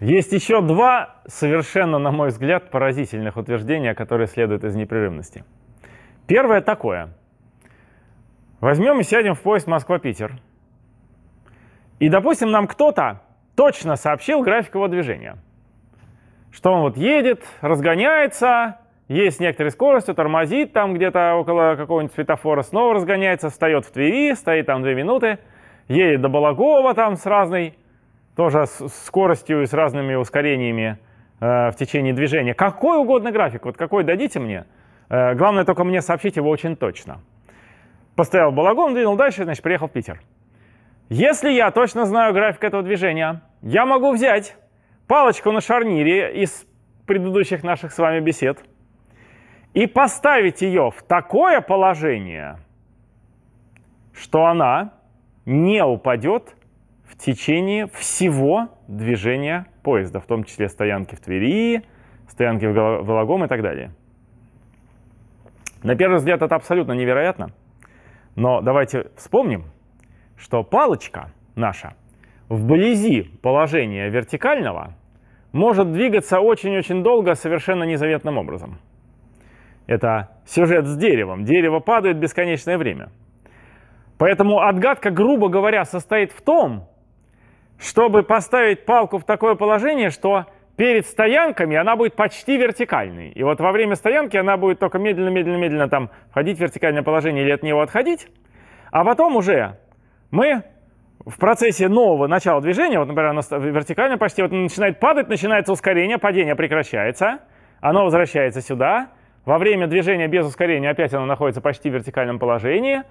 Есть еще два совершенно, на мой взгляд, поразительных утверждения, которые следуют из непрерывности. Первое такое. Возьмем и сядем в поезд Москва-Питер. И, допустим, нам кто-то точно сообщил график его движения. Что он вот едет, разгоняется, есть некоторой скоростью, тормозит там где-то около какого-нибудь светофора, снова разгоняется, встает в Твери, стоит там две минуты, едет до Балагова там с разной тоже с скоростью и с разными ускорениями э, в течение движения. Какой угодно график, вот какой дадите мне, э, главное только мне сообщить его очень точно. Поставил балагон, двинул дальше, значит, приехал в Питер. Если я точно знаю график этого движения, я могу взять палочку на шарнире из предыдущих наших с вами бесед и поставить ее в такое положение, что она не упадет в течение всего движения поезда, в том числе стоянки в Твери, стоянки в Вологом и так далее. На первый взгляд это абсолютно невероятно, но давайте вспомним, что палочка наша вблизи положения вертикального может двигаться очень-очень долго совершенно незаветным образом. Это сюжет с деревом. Дерево падает бесконечное время. Поэтому отгадка, грубо говоря, состоит в том, чтобы поставить палку в такое положение, что перед стоянками она будет почти вертикальной. И вот во время стоянки она будет только медленно-медленно-медленно там входить в вертикальное положение или от него отходить. А потом уже мы в процессе нового начала движения, вот, например, оно вертикально почти, вот начинает падать, начинается ускорение, падение прекращается, оно возвращается сюда. Во время движения без ускорения опять оно находится почти в вертикальном положении.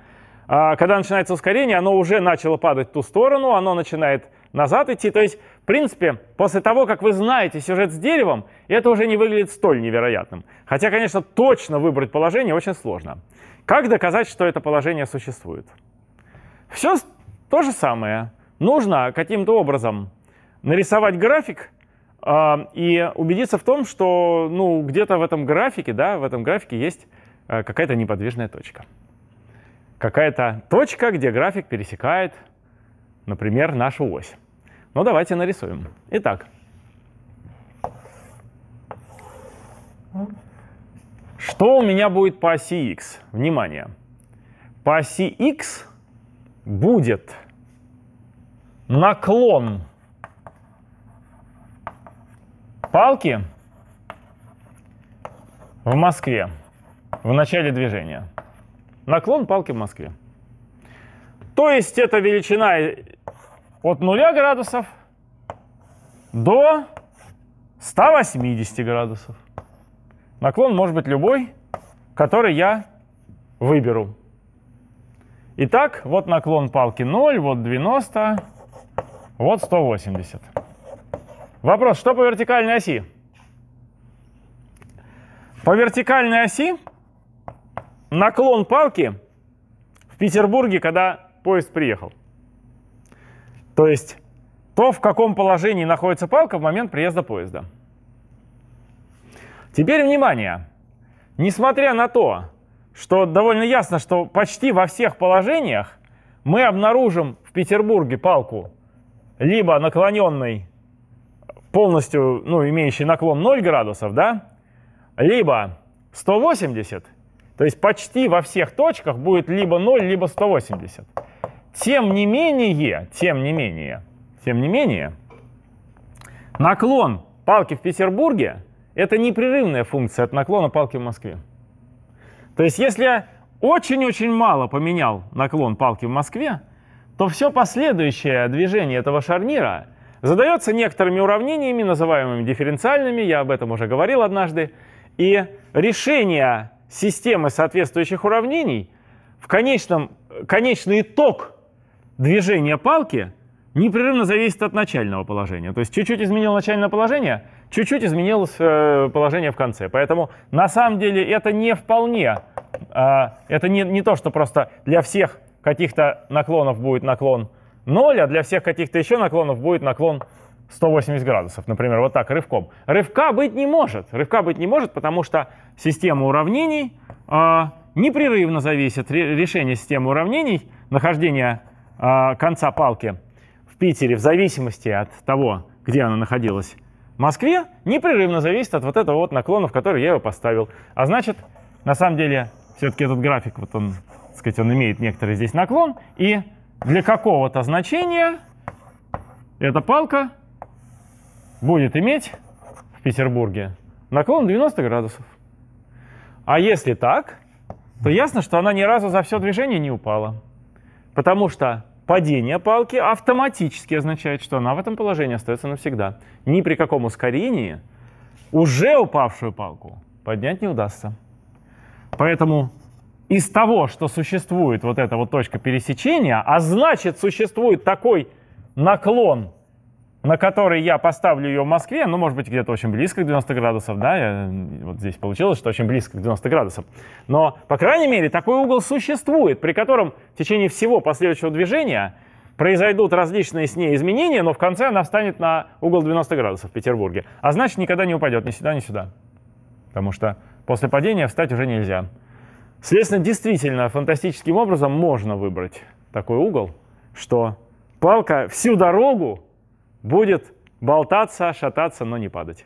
А когда начинается ускорение, оно уже начало падать в ту сторону, оно начинает назад идти. То есть, в принципе, после того, как вы знаете сюжет с деревом, это уже не выглядит столь невероятным. Хотя, конечно, точно выбрать положение очень сложно. Как доказать, что это положение существует? Все то же самое. Нужно каким-то образом нарисовать график э, и убедиться в том, что ну, где-то в этом графике, да, в этом графике есть э, какая-то неподвижная точка. Какая-то точка, где график пересекает, например, нашу ось. Ну, давайте нарисуем. Итак, что у меня будет по оси x? Внимание. По оси x будет наклон палки в Москве в начале движения. Наклон палки в Москве. То есть эта величина от 0 градусов до 180 градусов. Наклон может быть любой, который я выберу. Итак, вот наклон палки 0, вот 90, вот 180. Вопрос, что по вертикальной оси? По вертикальной оси наклон палки в Петербурге, когда поезд приехал – то есть то, в каком положении находится палка в момент приезда поезда. Теперь внимание. Несмотря на то, что довольно ясно, что почти во всех положениях мы обнаружим в Петербурге палку либо наклоненной, полностью ну, имеющей наклон 0 градусов, да, либо 180, то есть почти во всех точках будет либо 0, либо 180. Тем не менее, тем не менее, тем не менее, наклон палки в Петербурге – это непрерывная функция от наклона палки в Москве. То есть если я очень-очень мало поменял наклон палки в Москве, то все последующее движение этого шарнира задается некоторыми уравнениями, называемыми дифференциальными, я об этом уже говорил однажды, и решение системы соответствующих уравнений в конечном, конечный итог движение палки непрерывно зависит от начального положения. То есть чуть-чуть изменил начальное положение, чуть-чуть изменилось э, положение в конце. Поэтому на самом деле это не вполне, а, это не, не то, что просто для всех каких-то наклонов будет наклон 0, а для всех каких-то еще наклонов будет наклон 180 градусов, например, вот так, рывком. Рывка быть не может. Рывка быть не может, потому что система уравнений э, непрерывно зависит, решение системы уравнений, нахождение а, конца палки в Питере в зависимости от того, где она находилась, в Москве, непрерывно зависит от вот этого вот наклона, в который я его поставил. А значит, на самом деле, все-таки этот график, вот он, так сказать, он имеет некоторый здесь наклон, и для какого-то значения эта палка будет иметь в Петербурге наклон 90 градусов. А если так, то ясно, что она ни разу за все движение не упала. Потому что падение палки автоматически означает, что она в этом положении остается навсегда. Ни при каком ускорении уже упавшую палку поднять не удастся. Поэтому из того, что существует вот эта вот точка пересечения, а значит существует такой наклон на который я поставлю ее в Москве, ну, может быть, где-то очень близко к 90 градусов, да, я, вот здесь получилось, что очень близко к 90 градусов. Но, по крайней мере, такой угол существует, при котором в течение всего последующего движения произойдут различные с ней изменения, но в конце она встанет на угол 90 градусов в Петербурге. А значит, никогда не упадет ни сюда, ни сюда. Потому что после падения встать уже нельзя. Следственно, действительно, фантастическим образом можно выбрать такой угол, что палка всю дорогу будет болтаться, шататься, но не падать.